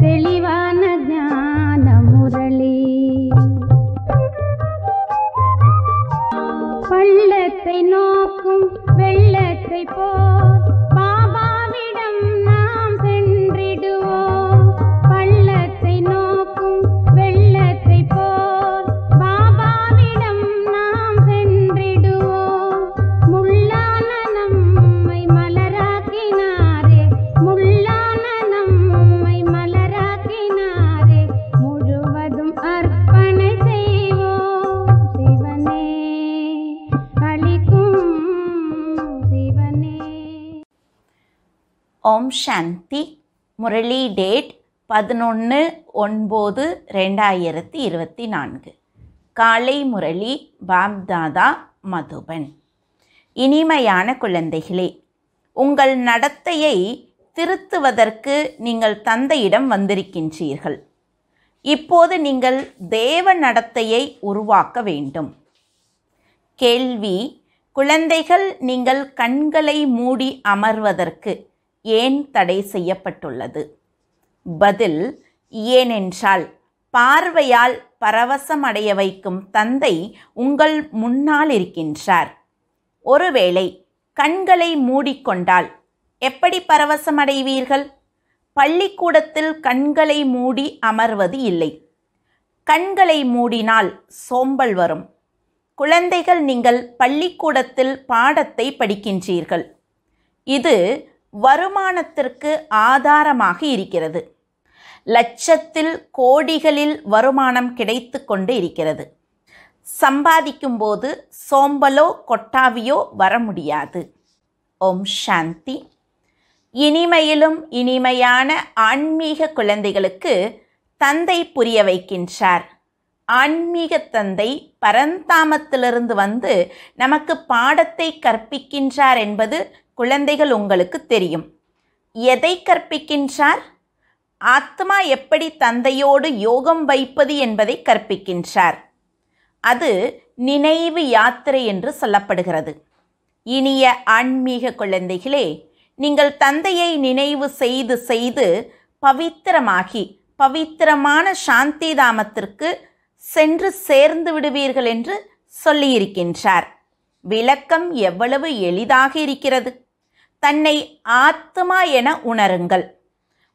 feliz. ஓம் சாந்தி Murli date பதினொன்று ஒன்பது ரெண்டாயிரத்தி இருபத்தி நான்கு காலை முரளி பாப்தாதா மதுபன் இனிமையான குழந்தைகளே உங்கள் நடத்தையை திருத்துவதற்கு நீங்கள் தந்தையிடம் வந்திருக்கின்றீர்கள் இப்போது நீங்கள் தேவ நடத்தையை உருவாக்க வேண்டும் கேள்வி குழந்தைகள் நீங்கள் கண்களை மூடி அமர்வதற்கு ஏன் தடை செய்யப்பட்டுள்ளது பதில் ஏனென்றால் பார்வையால் பரவசமடைய வைக்கும் தந்தை உங்கள் முன்னால் இருக்கின்றார் ஒருவேளை கண்களை மூடிக்கொண்டால் எப்படி பரவசமடைவீர்கள் பள்ளிக்கூடத்தில் கண்களை மூடி அமர்வது இல்லை கண்களை மூடினால் சோம்பல் வரும் குழந்தைகள் நீங்கள் பள்ளிக்கூடத்தில் பாடத்தை படிக்கின்றீர்கள் இது வருமானத்திற்கு ஆதாரமாக இருக்கிறது லட்சத்தில் கோடிகளில் வருமானம் கிடைத்து கொண்டு இருக்கிறது சம்பாதிக்கும் போது சோம்பலோ கொட்டாவியோ வர முடியாது ஓம் சாந்தி இனிமையிலும் இனிமையான ஆன்மீக குழந்தைகளுக்கு தந்தை புரிய வைக்கின்றார் ஆன்மீக தந்தை பரந்தாமத்திலிருந்து வந்து நமக்கு பாடத்தை கற்பிக்கின்றார் என்பது குழந்தைகள் உங்களுக்கு தெரியும் எதை கற்பிக்கின்றார் ஆத்மா எப்படி தந்தையோடு யோகம் வைப்பது என்பதை கற்பிக்கின்றார் அது நினைவு யாத்திரை என்று சொல்லப்படுகிறது இனிய ஆன்மீக குழந்தைகளே நீங்கள் தந்தையை நினைவு செய்து செய்து பவித்திரமாகி பவித்திரமான சாந்தி தாமத்திற்கு சென்று சேர்ந்து விடுவீர்கள் என்று சொல்லியிருக்கின்றார் விளக்கம் எவ்வளவு எளிதாக இருக்கிறது தன்னை ஆத்மா என உணருங்கள்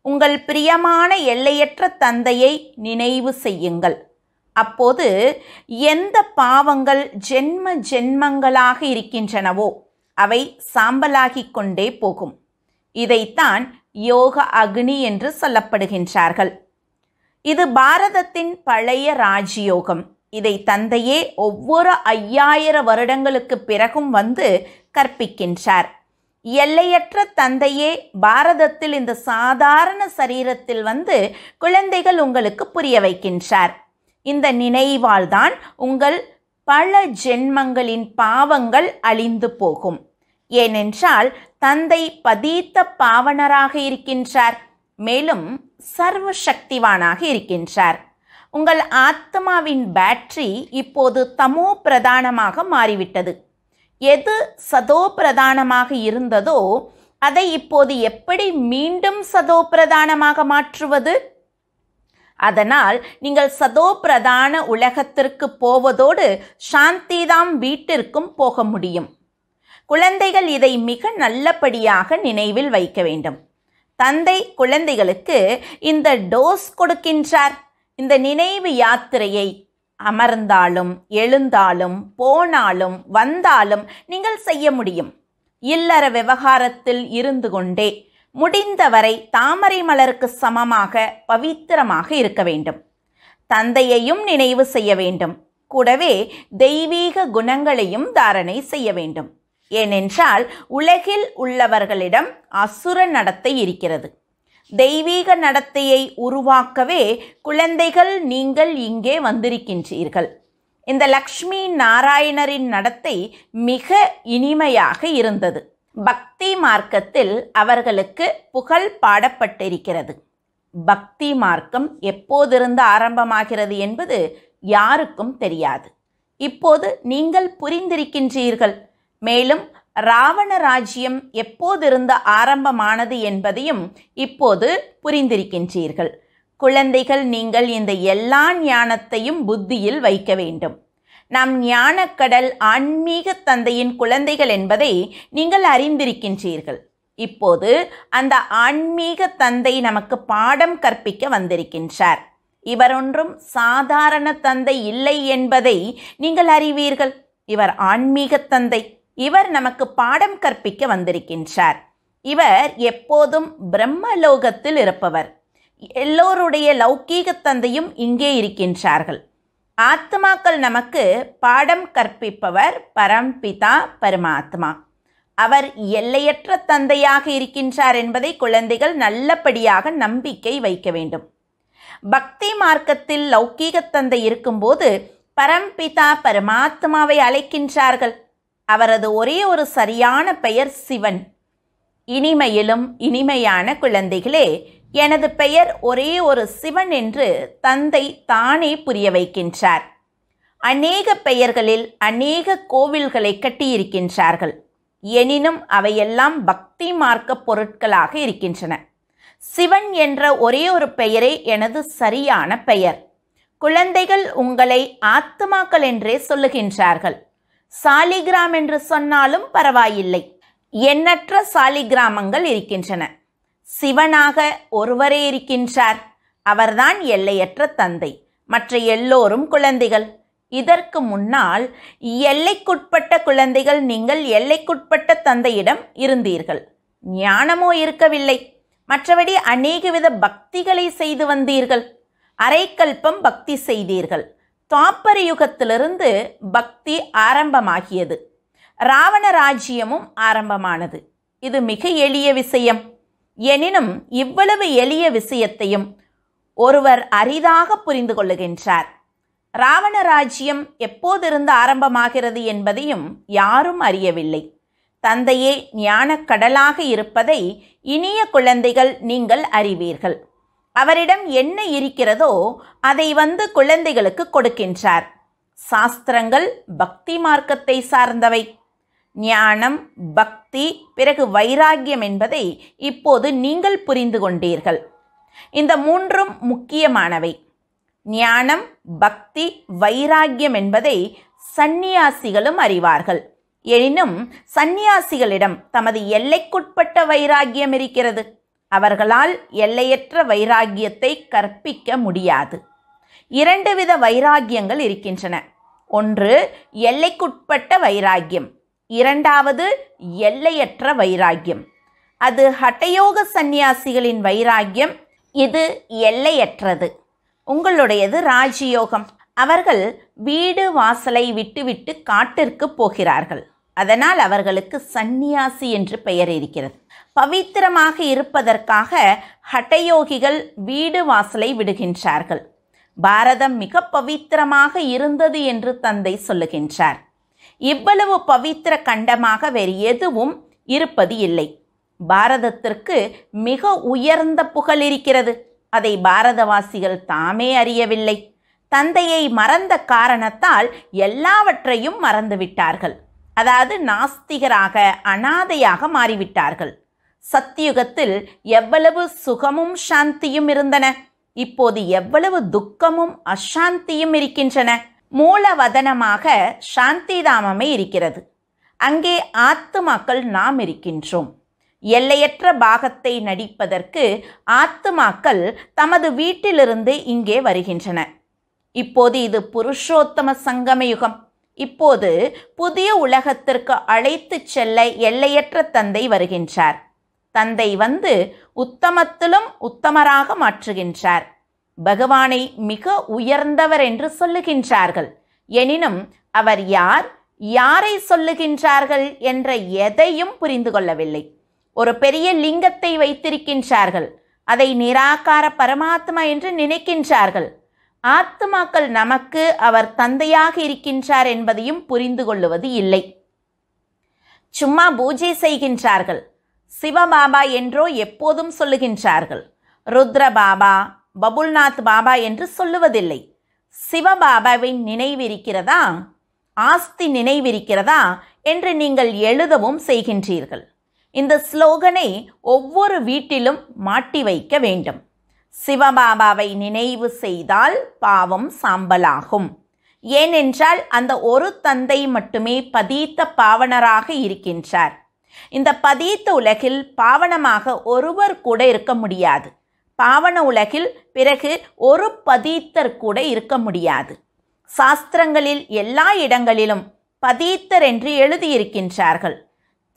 உங்கள் பிரியமான எல்லையற்ற தந்தையை நினைவு செய்யுங்கள் அப்போது எந்த பாவங்கள் ஜென்ம ஜென்மங்களாக இருக்கின்றனவோ அவை சாம்பலாகிக் கொண்டே போகும் இதைத்தான் யோக அக்னி என்று சொல்லப்படுகின்றார்கள் இது பாரதத்தின் பழைய ராஜயோகம் இதை தந்தையே ஒவ்வொரு ஐயாயிர வருடங்களுக்கு பிறகும் வந்து கற்பிக்கின்றார் எல்லையற்ற தந்தையே பாரதத்தில் இந்த சாதாரண சரீரத்தில் வந்து குழந்தைகள் உங்களுக்கு புரிய வைக்கின்றார் இந்த தான் உங்கள் பல ஜென்மங்களின் பாவங்கள் அழிந்து போகும் ஏனென்றால் தந்தை பதீத்த பாவனராக இருக்கின்றார் மேலும் சர்வ சக்திவானாக இருக்கின்றார் உங்கள் ஆத்மாவின் பேட்டரி இப்போது தமோ பிரதானமாக மாறிவிட்டது எது சதோபிரதானமாக இருந்ததோ அதை இப்போது எப்படி மீண்டும் சதோபிரதானமாக மாற்றுவது அதனால் நீங்கள் சதோபிரதான உலகத்திற்கு போவதோடு சாந்திதாம் வீட்டிற்கும் போக முடியும் குழந்தைகள் இதை மிக நல்லபடியாக நினைவில் வைக்க வேண்டும் தந்தை குழந்தைகளுக்கு இந்த டோஸ் கொடுக்கின்றார் இந்த நினைவு யாத்திரையை அமர்ந்தாலும் எழுந்தாலும் போனாலும் வந்தாலும் நீங்கள் செய்ய முடியும் இல்லற விவகாரத்தில் இருந்து கொண்டே முடிந்தவரை தாமரை மலருக்கு சமமாக பவித்திரமாக இருக்க வேண்டும் தந்தையையும் நினைவு செய்ய வேண்டும் கூடவே தெய்வீக குணங்களையும் தாரணை செய்ய வேண்டும் ஏனென்றால் உலகில் உள்ளவர்களிடம் அசுர நடத்தை இருக்கிறது தெய்வீக நடத்தையை உருவாக்கவே குழந்தைகள் நீங்கள் இங்கே வந்திருக்கின்றீர்கள் இந்த லக்ஷ்மி நாராயணரின் நடத்தை மிக இனிமையாக இருந்தது பக்தி மார்க்கத்தில் அவர்களுக்கு புகழ் பாடப்பட்டிருக்கிறது பக்தி மார்க்கம் எப்போதிருந்து ஆரம்பமாகிறது என்பது யாருக்கும் தெரியாது இப்போது நீங்கள் புரிந்திருக்கின்றீர்கள் மேலும் ராவண ராஜ்யம் எப்போதிருந்து ஆரம்பமானது என்பதையும் இப்போது புரிந்திருக்கின்றீர்கள் குழந்தைகள் நீங்கள் இந்த எல்லா ஞானத்தையும் புத்தியில் வைக்க வேண்டும் நம் ஞானக்கடல் ஆன்மீக தந்தையின் குழந்தைகள் என்பதை நீங்கள் அறிந்திருக்கின்றீர்கள் இப்போது அந்த ஆன்மீக தந்தை நமக்கு பாடம் கற்பிக்க வந்திருக்கின்றார் இவர் ஒன்றும் சாதாரண தந்தை இல்லை என்பதை நீங்கள் அறிவீர்கள் இவர் ஆன்மீக தந்தை இவர் நமக்கு பாடம் கற்பிக்க வந்திருக்கின்றார் இவர் எப்போதும் பிரம்மலோகத்தில் இருப்பவர் எல்லோருடைய லௌக்கீக தந்தையும் இங்கே இருக்கின்றார்கள் ஆத்மாக்கள் நமக்கு பாடம் கற்பிப்பவர் பரம்பிதா பரமாத்மா அவர் எல்லையற்ற தந்தையாக இருக்கின்றார் என்பதை குழந்தைகள் நல்லபடியாக நம்பிக்கை வைக்க வேண்டும் பக்தி மார்க்கத்தில் லௌகீக தந்தை இருக்கும்போது பரம்பிதா பரமாத்மாவை அழைக்கின்றார்கள் அவரது ஒரே ஒரு சரியான பெயர் சிவன் இனிமையிலும் இனிமையான குழந்தைகளே எனது பெயர் ஒரே ஒரு சிவன் என்று தந்தை தானே புரிய வைக்கின்றார் அநேக பெயர்களில் அநேக கோவில்களை கட்டியிருக்கின்றார்கள் எனினும் அவையெல்லாம் பக்தி மார்க்க பொருட்களாக இருக்கின்றன சிவன் என்ற ஒரே ஒரு பெயரே எனது சரியான பெயர் குழந்தைகள் உங்களை ஆத்மாக்கள் என்றே சொல்லுகின்றார்கள் சாலிகிராம் என்று சொன்னாலும் பரவாயில்லை எண்ணற்ற சாலிகிராமங்கள் இருக்கின்றன சிவனாக ஒருவரே இருக்கின்றார் அவர்தான் எல்லையற்ற தந்தை மற்ற எல்லோரும் குழந்தைகள் இதற்கு முன்னால் எல்லைக்குட்பட்ட குழந்தைகள் நீங்கள் எல்லைக்குட்பட்ட தந்தையிடம் இருந்தீர்கள் ஞானமோ இருக்கவில்லை மற்றபடி அநேகவித பக்திகளை செய்து வந்தீர்கள் அரைக்கல்பம் பக்தி செய்தீர்கள் தாப்பரயுகத்திலிருந்து பக்தி ஆரம்பமாகியது ராவண ராஜ்யமும் ஆரம்பமானது இது மிக எளிய விஷயம் எனினும் இவ்வளவு எளிய விஷயத்தையும் ஒருவர் அரிதாக புரிந்து கொள்ளுகின்றார் ராவண ராஜ்யம் எப்போதிருந்து ஆரம்பமாகிறது என்பதையும் யாரும் அறியவில்லை தந்தையே ஞானக்கடலாக இருப்பதை இனிய குழந்தைகள் நீங்கள் அறிவீர்கள் அவரிடம் என்ன இருக்கிறதோ அதை வந்து குழந்தைகளுக்கு கொடுக்கின்றார் சாஸ்திரங்கள் பக்தி மார்க்கத்தை சார்ந்தவை ஞானம் பக்தி பிறகு வைராகியம் என்பதை இப்போது நீங்கள் புரிந்து கொண்டீர்கள் இந்த மூன்றும் முக்கியமானவை ஞானம் பக்தி வைராகியம் என்பதை சந்நியாசிகளும் அறிவார்கள் எனினும் சந்நியாசிகளிடம் தமது எல்லைக்குட்பட்ட வைராகியம் இருக்கிறது அவர்களால் எல்லையற்ற வைராகியத்தை கற்பிக்க முடியாது இரண்டு வித வைராகியங்கள் இருக்கின்றன ஒன்று எல்லைக்குட்பட்ட வைராகியம் இரண்டாவது எல்லையற்ற வைராகியம் அது ஹட்டயோக சந்நியாசிகளின் வைராகியம் இது எல்லையற்றது உங்களுடையது ராஜயோகம் அவர்கள் வீடு வாசலை விட்டுவிட்டு காட்டிற்கு போகிறார்கள் அதனால் அவர்களுக்கு சந்நியாசி என்று பெயர் இருக்கிறது பவித்திரமாக இருப்பதற்காக ஹட்டயோகிகள் வீடு வாசலை விடுகின்றார்கள் பாரதம் மிக பவித்திரமாக இருந்தது என்று தந்தை சொல்லுகின்றார் இவ்வளவு பவித்திர கண்டமாக வேறு எதுவும் இருப்பது இல்லை பாரதத்திற்கு மிக உயர்ந்த புகழ் இருக்கிறது அதை பாரதவாசிகள் தாமே அறியவில்லை தந்தையை மறந்த காரணத்தால் எல்லாவற்றையும் மறந்துவிட்டார்கள் அதாவது நாஸ்திகராக அனாதையாக மாறிவிட்டார்கள் சத்தியுகத்தில் எவ்வளவு சுகமும் சாந்தியும் இருந்தன இப்போது எவ்வளவு துக்கமும் அசாந்தியும் இருக்கின்றன மூலவதனமாக சாந்திதாமமே இருக்கிறது அங்கே ஆத்துமாக்கள் நாம் இருக்கின்றோம் எல்லையற்ற பாகத்தை நடிப்பதற்கு ஆத்துமாக்கள் தமது வீட்டிலிருந்து இங்கே வருகின்றன இப்போது இது புருஷோத்தம சங்கமயுகம் இப்போது புதிய உலகத்திற்கு அழைத்து செல்ல எல்லையற்ற தந்தை வருகின்றார் தந்தை வந்து உத்தமத்திலும் உத்தமராக மாற்றுகின்றார் பகவானை மிக உயர்ந்தவர் என்று சொல்லுகின்றார்கள் எனினும் அவர் யார் யாரை சொல்லுகின்றார்கள் என்ற எதையும் புரிந்து கொள்ளவில்லை ஒரு பெரிய லிங்கத்தை வைத்திருக்கின்றார்கள் அதை நிராகார பரமாத்மா என்று நினைக்கின்றார்கள் ஆத்மாக்கள் நமக்கு அவர் தந்தையாக இருக்கின்றார் என்பதையும் புரிந்து கொள்ளுவது இல்லை சும்மா பூஜை செய்கின்றார்கள் சிவபாபா என்றோ எப்போதும் சொல்லுகின்றார்கள் ருத்ர பாபா பபுல்நாத் பாபா என்று சொல்லுவதில்லை சிவபாபாவின் நினைவிருக்கிறதா ஆஸ்தி நினைவிருக்கிறதா என்று நீங்கள் எழுதவும் செய்கின்றீர்கள் இந்த ஸ்லோகனை ஒவ்வொரு வீட்டிலும் மாட்டி வைக்க வேண்டும் சிவபாபாவை நினைவு செய்தால் பாவம் சாம்பலாகும் ஏனென்றால் அந்த ஒரு தந்தை மட்டுமே பதீத்த பாவனராக இருக்கின்றார் இந்த பதீத்த உலகில் பாவனமாக ஒருவர் கூட இருக்க முடியாது பாவன உலகில் பிறகு ஒரு பதீத்தர் கூட இருக்க முடியாது சாஸ்திரங்களில் எல்லா இடங்களிலும் பதீத்தர் என்று எழுதியிருக்கின்றார்கள்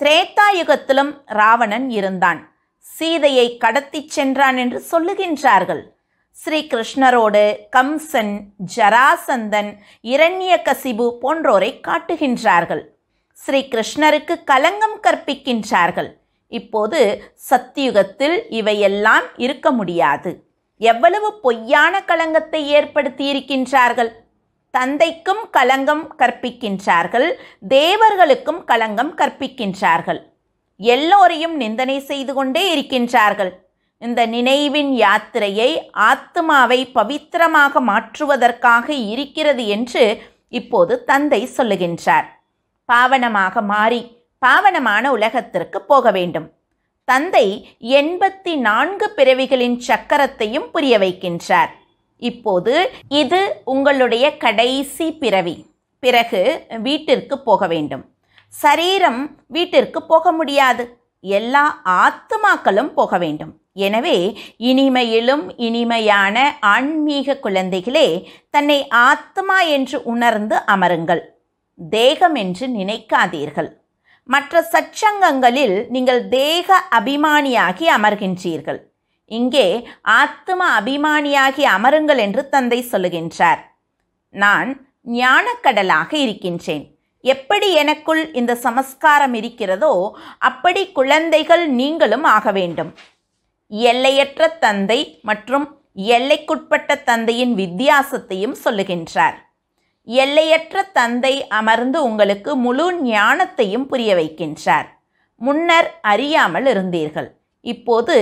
திரேத்தாயுகத்திலும் ராவணன் இருந்தான் சீதையை கடத்திச் சென்றான் என்று சொல்லுகின்றார்கள் ஸ்ரீகிருஷ்ணரோடு கம்சன் ஜராசந்தன் இரண்ய கசிபு போன்றோரை காட்டுகின்றார்கள் ஸ்ரீ கிருஷ்ணருக்கு கலங்கம் கற்பிக்கின்றார்கள் இப்போது சத்தியுகத்தில் இவையெல்லாம் இருக்க முடியாது எவ்வளவு பொய்யான கலங்கத்தை ஏற்படுத்தியிருக்கின்றார்கள் தந்தைக்கும் கலங்கம் கற்பிக்கின்றார்கள் தேவர்களுக்கும் கலங்கம் கற்பிக்கின்றார்கள் எல்லோரையும் நிந்தனை செய்து கொண்டே இருக்கின்றார்கள் இந்த நினைவின் யாத்திரையை ஆத்மாவை பவித்திரமாக மாற்றுவதற்காக இருக்கிறது என்று இப்போது தந்தை சொல்லுகின்றார் பாவனமாக மாறி பாவனமான உலகத்திற்கு போக வேண்டும் தந்தை எண்பத்தி நான்கு பிறவிகளின் சக்கரத்தையும் புரிய வைக்கின்றார் இப்போது இது உங்களுடைய கடைசி பிறவி பிறகு வீட்டிற்கு போக வேண்டும் சரீரம் வீட்டிற்கு போக முடியாது எல்லா ஆத்மாக்களும் போக வேண்டும் எனவே இனிமையிலும் இனிமையான ஆன்மீக குழந்தைகளே தன்னை ஆத்மா என்று உணர்ந்து அமருங்கள் தேகம் என்று நினைக்காதீர்கள் மற்ற சச்சங்கங்களில் நீங்கள் தேக அபிமானியாகி அமர்கின்றீர்கள் இங்கே ஆத்ம அபிமானியாகி அமருங்கள் என்று தந்தை சொல்லுகின்றார் நான் ஞானக்கடலாக இருக்கின்றேன் எப்படி எனக்குள் இந்த சமஸ்காரம் இருக்கிறதோ அப்படி குழந்தைகள் நீங்களும் ஆக வேண்டும் எல்லையற்ற தந்தை மற்றும் எல்லைக்குட்பட்ட தந்தையின் வித்தியாசத்தையும் சொல்லுகின்றார் எல்லையற்ற தந்தை அமர்ந்து உங்களுக்கு முழு ஞானத்தையும் புரிய வைக்கின்றார் முன்னர் அறியாமல் இருந்தீர்கள் இப்போது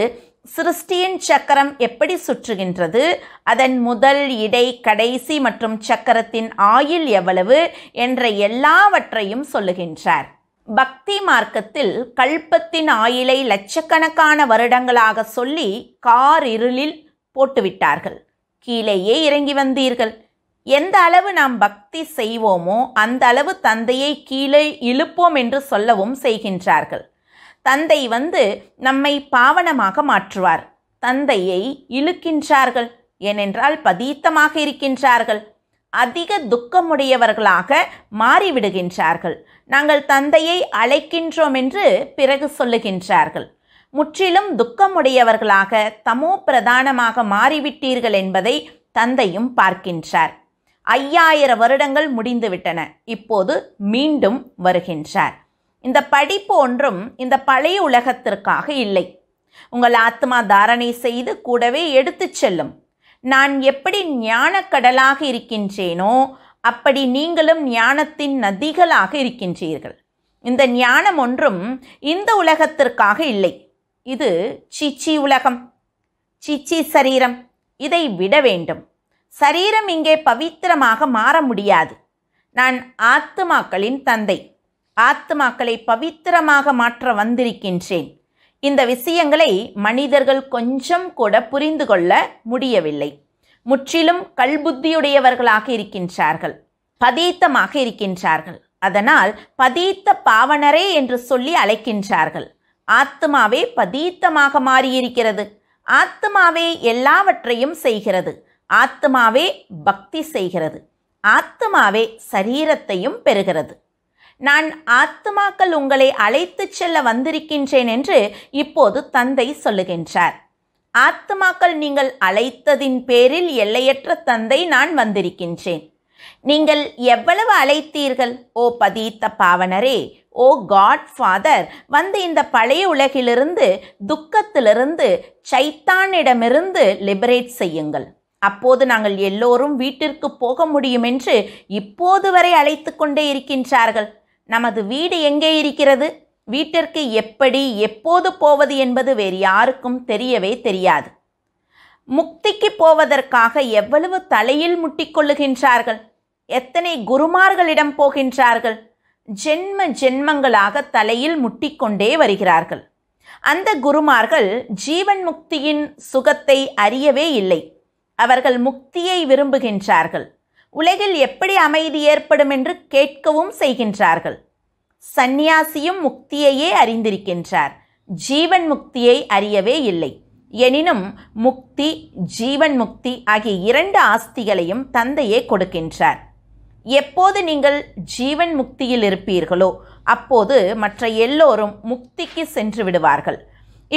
சிருஷ்டியின் சக்கரம் எப்படி சுற்றுகின்றது அதன் முதல் இடை கடைசி மற்றும் சக்கரத்தின் ஆயுள் எவ்வளவு என்ற எல்லாவற்றையும் சொல்லுகின்றார் பக்தி மார்க்கத்தில் கல்பத்தின் ஆயிலை லட்சக்கணக்கான வருடங்களாக சொல்லி கார் இருளில் போட்டுவிட்டார்கள் கீழேயே இறங்கி வந்தீர்கள் எந்த அளவு நாம் பக்தி செய்வோமோ அந்த அளவு தந்தையை கீழே இழுப்போம் என்று சொல்லவும் செய்கின்றார்கள் தந்தை வந்து நம்மை பாவனமாக மாற்றுவார் தந்தையை இழுக்கின்றார்கள் ஏனென்றால் பதீத்தமாக இருக்கின்றார்கள் அதிக துக்கமுடையவர்களாக மாறிவிடுகின்றார்கள் நாங்கள் தந்தையை அழைக்கின்றோம் என்று பிறகு சொல்லுகின்றார்கள் முற்றிலும் துக்கமுடையவர்களாக தமோ பிரதானமாக மாறிவிட்டீர்கள் என்பதை தந்தையும் பார்க்கின்றார் ஐயாயிரம் வருடங்கள் முடிந்துவிட்டன இப்போது மீண்டும் வருகின்றார் இந்த படிப்பு ஒன்றும் இந்த பழைய உலகத்திற்காக இல்லை உங்கள் ஆத்மா தாரணை செய்து கூடவே எடுத்து செல்லும் நான் எப்படி ஞானக்கடலாக இருக்கின்றேனோ அப்படி நீங்களும் ஞானத்தின் நதிகளாக இருக்கின்றீர்கள் இந்த ஞானம் ஒன்றும் இந்த உலகத்திற்காக இல்லை இது சிச்சி உலகம் சிச்சி சரீரம் இதை விட வேண்டும் சரீரம் இங்கே பவித்திரமாக மாற முடியாது நான் ஆத்துமாக்களின் தந்தை ஆத்மாக்களை பவித்திரமாக மாற்ற வந்திருக்கின்றேன் இந்த விஷயங்களை மனிதர்கள் கொஞ்சம் கூட புரிந்து கொள்ள முடியவில்லை முற்றிலும் கல்புத்தியுடையவர்களாக இருக்கின்றார்கள் பதீத்தமாக இருக்கின்றார்கள் அதனால் பதீத்த பாவனரே என்று சொல்லி அழைக்கின்றார்கள் ஆத்மாவே பதீத்தமாக மாறியிருக்கிறது ஆத்மாவே எல்லாவற்றையும் செய்கிறது ஆத்மாவே பக்தி செய்கிறது ஆத்மாவே சரீரத்தையும் பெறுகிறது நான் ஆத்துமாக்கள் உங்களை அழைத்துச் செல்ல வந்திருக்கின்றேன் என்று இப்போது தந்தை சொல்லுகின்றார் ஆத்துமாக்கள் நீங்கள் அழைத்ததின் பேரில் எல்லையற்ற தந்தை நான் வந்திருக்கின்றேன் நீங்கள் எவ்வளவு அழைத்தீர்கள் ஓ பதீத்த பாவனரே ஓ காட் ஃபாதர் வந்து இந்த பழைய உலகிலிருந்து துக்கத்திலிருந்து சைத்தானிடமிருந்து லிபரேட் செய்யுங்கள் அப்போது நாங்கள் எல்லோரும் வீட்டிற்கு போக முடியும் என்று இப்போது வரை அழைத்து கொண்டே இருக்கின்றார்கள் நமது வீடு எங்கே இருக்கிறது வீட்டிற்கு எப்படி எப்போது போவது என்பது வேறு யாருக்கும் தெரியவே தெரியாது முக்திக்கு போவதற்காக எவ்வளவு தலையில் முட்டிக்கொள்ளுகின்றார்கள் எத்தனை குருமார்களிடம் போகின்றார்கள் ஜென்ம ஜென்மங்களாக தலையில் முட்டிக்கொண்டே வருகிறார்கள் அந்த குருமார்கள் ஜீவன் முக்தியின் சுகத்தை அறியவே இல்லை அவர்கள் முக்தியை விரும்புகின்றார்கள் உலகில் எப்படி அமைதி ஏற்படும் என்று கேட்கவும் செய்கின்றார்கள் சந்நியாசியும் முக்தியையே அறிந்திருக்கின்றார் ஜீவன் முக்தியை அறியவே இல்லை எனினும் முக்தி ஜீவன் முக்தி ஆகிய இரண்டு ஆஸ்திகளையும் தந்தையே கொடுக்கின்றார் எப்போது நீங்கள் ஜீவன் முக்தியில் இருப்பீர்களோ அப்போது மற்ற எல்லோரும் முக்திக்கு சென்று விடுவார்கள்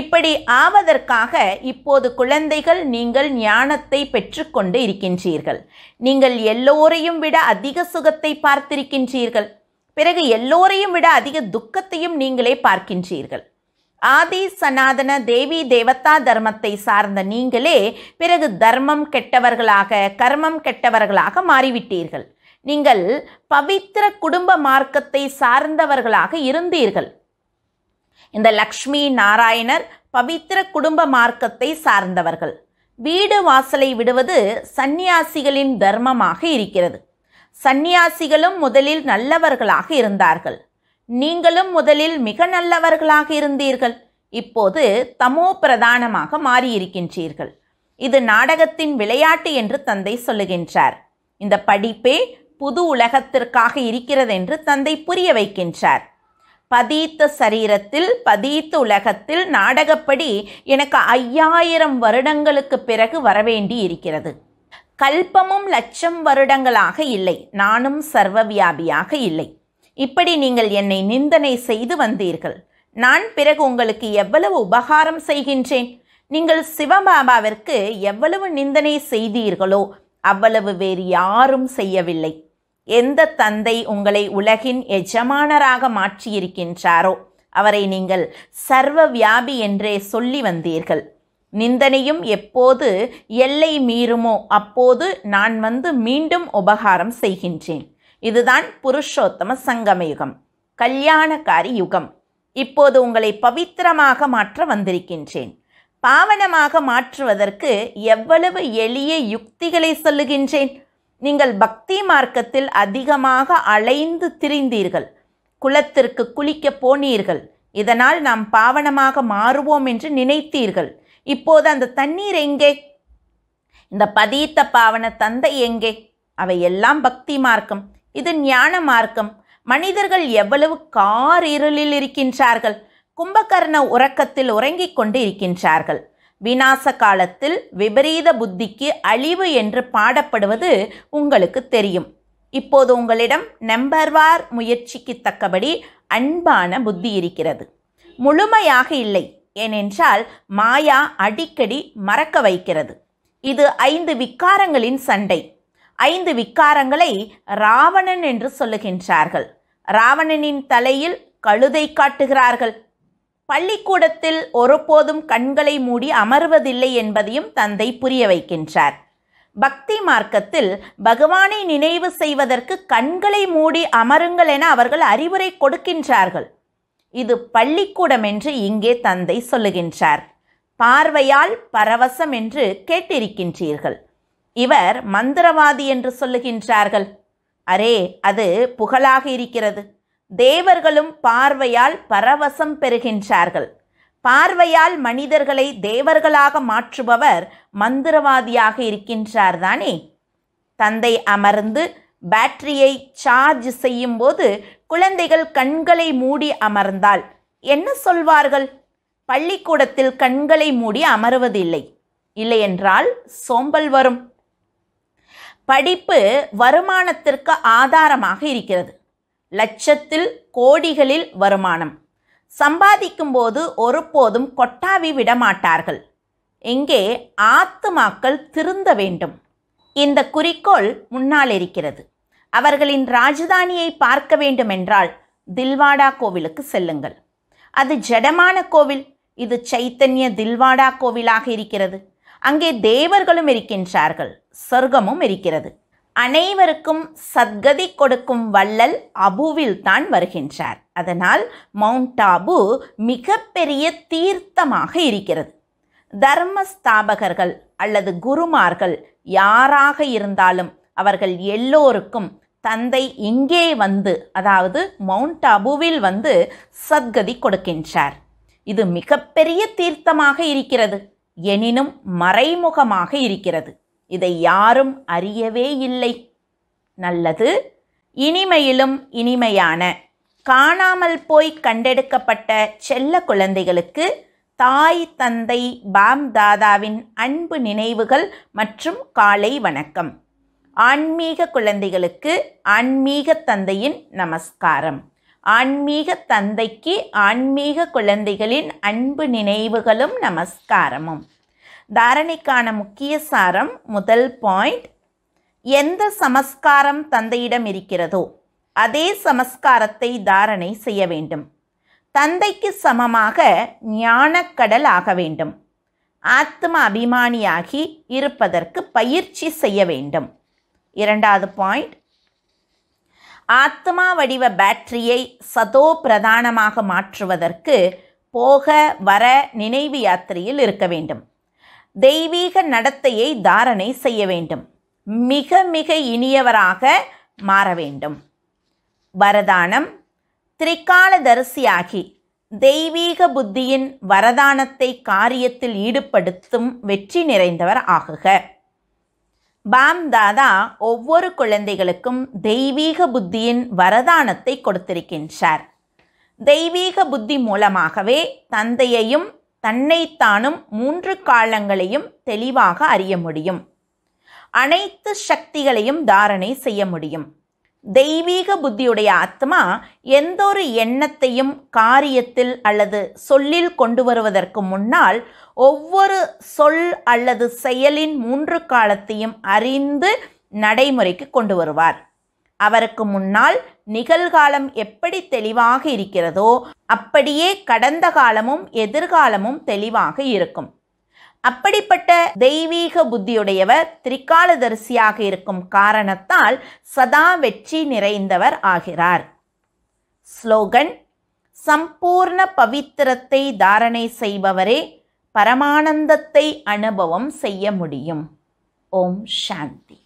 இப்படி ஆவதற்காக இப்போது குழந்தைகள் நீங்கள் ஞானத்தை பெற்றுக்கொண்டு இருக்கின்றீர்கள் நீங்கள் எல்லோரையும் விட அதிக சுகத்தை பார்த்திருக்கின்றீர்கள் பிறகு எல்லோரையும் விட அதிக துக்கத்தையும் நீங்களே பார்க்கின்றீர்கள் ஆதி சனாதன தேவி தேவதா தர்மத்தை சார்ந்த நீங்களே பிறகு தர்மம் கெட்டவர்களாக கர்மம் கெட்டவர்களாக மாறிவிட்டீர்கள் நீங்கள் பவித்திர குடும்ப மார்க்கத்தை சார்ந்தவர்களாக இருந்தீர்கள் இந்த லக்ஷ்மி நாராயணர் பவித்திர குடும்ப மார்க்கத்தை சார்ந்தவர்கள் வீடு வாசலை விடுவது சந்நியாசிகளின் தர்மமாக இருக்கிறது சந்நியாசிகளும் முதலில் நல்லவர்களாக இருந்தார்கள் நீங்களும் முதலில் மிக நல்லவர்களாக இருந்தீர்கள் இப்போது தமோ பிரதானமாக மாறியிருக்கின்றீர்கள் இது நாடகத்தின் விளையாட்டு என்று தந்தை சொல்லுகின்றார் இந்த படிப்பே புது உலகத்திற்காக இருக்கிறதென்று தந்தை புரிய வைக்கின்றார் பதீத்த சரீரத்தில் பதீத்த உலகத்தில் நாடகப்படி எனக்கு ஐயாயிரம் வருடங்களுக்கு பிறகு வரவேண்டி இருக்கிறது கல்பமும் லட்சம் வருடங்களாக இல்லை நானும் சர்வவியாபியாக இல்லை இப்படி நீங்கள் என்னை நிந்தனை செய்து வந்தீர்கள் நான் பிறகு உங்களுக்கு எவ்வளவு உபகாரம் செய்கின்றேன் நீங்கள் சிவபாபாவிற்கு எவ்வளவு நிந்தனை செய்தீர்களோ அவ்வளவு வேறு யாரும் செய்யவில்லை எந்த தந்தை உங்களை உலகின் எஜமானராக மாற்றியிருக்கின்றாரோ அவரை நீங்கள் சர்வ வியாபி என்றே சொல்லி வந்தீர்கள் நிந்தனையும் எப்போது எல்லை மீறுமோ அப்போது நான் வந்து மீண்டும் உபகாரம் செய்கின்றேன் இதுதான் புருஷோத்தம சங்கமயுகம் கல்யாணக்காரி யுகம் இப்போது உங்களை பவித்திரமாக மாற்ற வந்திருக்கின்றேன் பாவனமாக மாற்றுவதற்கு எவ்வளவு எளிய யுக்திகளை சொல்லுகின்றேன் நீங்கள் பக்தி மார்க்கத்தில் அதிகமாக அலைந்து திரிந்தீர்கள் குளத்திற்கு குளிக்கப் போனீர்கள் இதனால் நாம் பாவனமாக மாறுவோம் என்று நினைத்தீர்கள் இப்போது அந்த தண்ணீர் எங்கே இந்த பதீத்த பாவன தந்தை எங்கே அவை எல்லாம் பக்தி மார்க்கம் இது ஞான மார்க்கம் மனிதர்கள் எவ்வளவு கார் இருளில் இருக்கின்றார்கள் கும்பகர்ண உறக்கத்தில் உறங்கிக் கொண்டு இருக்கின்றார்கள் விநாச காலத்தில் விபரீத புத்திக்கு அழிவு என்று பாடப்படுவது உங்களுக்கு தெரியும் இப்போது உங்களிடம் நம்பர்வார் முயற்சிக்கு தக்கபடி அன்பான புத்தி இருக்கிறது முழுமையாக இல்லை ஏனென்றால் மாயா அடிக்கடி மறக்க வைக்கிறது இது ஐந்து விக்காரங்களின் சண்டை ஐந்து விக்காரங்களை ராவணன் என்று சொல்லுகின்றார்கள் ராவணனின் தலையில் கழுதை காட்டுகிறார்கள் பள்ளிக்கூடத்தில் ஒருபோதும் கண்களை மூடி அமர்வதில்லை என்பதையும் தந்தை புரிய வைக்கின்றார் பக்தி மார்க்கத்தில் பகவானை நினைவு செய்வதற்கு கண்களை மூடி அமருங்கள் என அவர்கள் அறிவுரை கொடுக்கின்றார்கள் இது பள்ளிக்கூடம் என்று இங்கே தந்தை சொல்லுகின்றார் பார்வையால் பரவசம் என்று கேட்டிருக்கின்றீர்கள் இவர் மந்திரவாதி என்று சொல்லுகின்றார்கள் அரே அது புகழாக இருக்கிறது தேவர்களும் பார்வையால் பரவசம் பெறுகின்றார்கள் பார்வையால் மனிதர்களை தேவர்களாக மாற்றுபவர் மந்திரவாதியாக இருக்கின்றார் தானே தந்தை அமர்ந்து பேட்டரியை சார்ஜ் செய்யும்போது குழந்தைகள் கண்களை மூடி அமர்ந்தால் என்ன சொல்வார்கள் பள்ளிக்கூடத்தில் கண்களை மூடி அமர்வதில்லை இல்லையென்றால் சோம்பல் வரும் படிப்பு வருமானத்திற்கு ஆதாரமாக இருக்கிறது லட்சத்தில் கோடிகளில் வருமானம் சம்பாதிக்கும் போது ஒருபோதும் கொட்டாவி விடமாட்டார்கள் எங்கே ஆத்துமாக்கள் திருந்த வேண்டும் இந்த குறிக்கோள் முன்னால் இருக்கிறது அவர்களின் ராஜதானியை பார்க்க வேண்டுமென்றால் தில்வாடா கோவிலுக்கு செல்லுங்கள் அது ஜடமான கோவில் இது சைத்தன்ய தில்வாடா கோவிலாக இருக்கிறது அங்கே தேவர்களும் இருக்கின்றார்கள் சொர்க்கமும் இருக்கிறது அனைவருக்கும் சத்கதி கொடுக்கும் வள்ளல் அபுவில் தான் வருகின்றார் அதனால் மவுண்ட் அபு மிகப்பெரிய தீர்த்தமாக இருக்கிறது தர்மஸ்தாபகர்கள் அல்லது குருமார்கள் யாராக இருந்தாலும் அவர்கள் எல்லோருக்கும் தந்தை இங்கே வந்து அதாவது மவுண்ட் அபுவில் வந்து சத்கதி கொடுக்கின்றார் இது மிகப்பெரிய தீர்த்தமாக இருக்கிறது எனினும் மறைமுகமாக இருக்கிறது இதை யாரும் அறியவே இல்லை நல்லது இனிமையிலும் இனிமையான காணாமல் போய் கண்டெடுக்கப்பட்ட செல்ல குழந்தைகளுக்கு தாய் தந்தை பாம் தாதாவின் அன்பு நினைவுகள் மற்றும் காலை வணக்கம் ஆன்மீக குழந்தைகளுக்கு ஆன்மீக தந்தையின் நமஸ்காரம் ஆன்மீக தந்தைக்கு ஆன்மீக குழந்தைகளின் அன்பு நினைவுகளும் நமஸ்காரமும் தாரணைக்கான முக்கிய சாரம் முதல் பாயிண்ட் எந்த சமஸ்காரம் தந்தையிடம் இருக்கிறதோ அதே சமஸ்காரத்தை தாரணை செய்ய வேண்டும் தந்தைக்கு சமமாக ஞானக்கடல் ஆக வேண்டும் ஆத்ம அபிமானியாகி இருப்பதற்கு பயிற்சி செய்ய வேண்டும் இரண்டாவது பாயிண்ட் ஆத்மா வடிவ பேட்டரியை சதோ பிரதானமாக மாற்றுவதற்கு போக வர நினைவு யாத்திரையில் இருக்க வேண்டும் தெய்வீக நடத்தையை தாரணை செய்ய வேண்டும் மிக மிக இனியவராக மாற வேண்டும் வரதானம் திரிகாலதரிசியாகி தெய்வீக புத்தியின் வரதானத்தை காரியத்தில் ஈடுபடுத்தும் வெற்றி நிறைந்தவர் ஆகுக பாம் தாதா ஒவ்வொரு குழந்தைகளுக்கும் தெய்வீக புத்தியின் வரதானத்தை கொடுத்திருக்கின்றார் தெய்வீக புத்தி மூலமாகவே தந்தையையும் தன்னைத்தானும் மூன்று காலங்களையும் தெளிவாக அறிய முடியும் அனைத்து சக்திகளையும் தாரணை செய்ய முடியும் தெய்வீக புத்தியுடைய ஆத்மா எந்த ஒரு எண்ணத்தையும் காரியத்தில் அல்லது சொல்லில் கொண்டு வருவதற்கு முன்னால் ஒவ்வொரு சொல் அல்லது செயலின் மூன்று காலத்தையும் அறிந்து நடைமுறைக்கு கொண்டு வருவார் அவருக்கு முன்னால் நிகழ்காலம் எப்படி தெளிவாக இருக்கிறதோ அப்படியே கடந்த காலமும் எதிர்காலமும் தெளிவாக இருக்கும் அப்படிப்பட்ட தெய்வீக புத்தியுடையவர் திரிகாலதரிசியாக இருக்கும் காரணத்தால் சதா வெற்றி நிறைந்தவர் ஆகிறார் ஸ்லோகன் சம்பூர்ண பவித்திரத்தை தாரணை செய்பவரே பரமானந்தத்தை அனுபவம் செய்ய முடியும் ஓம் சாந்தி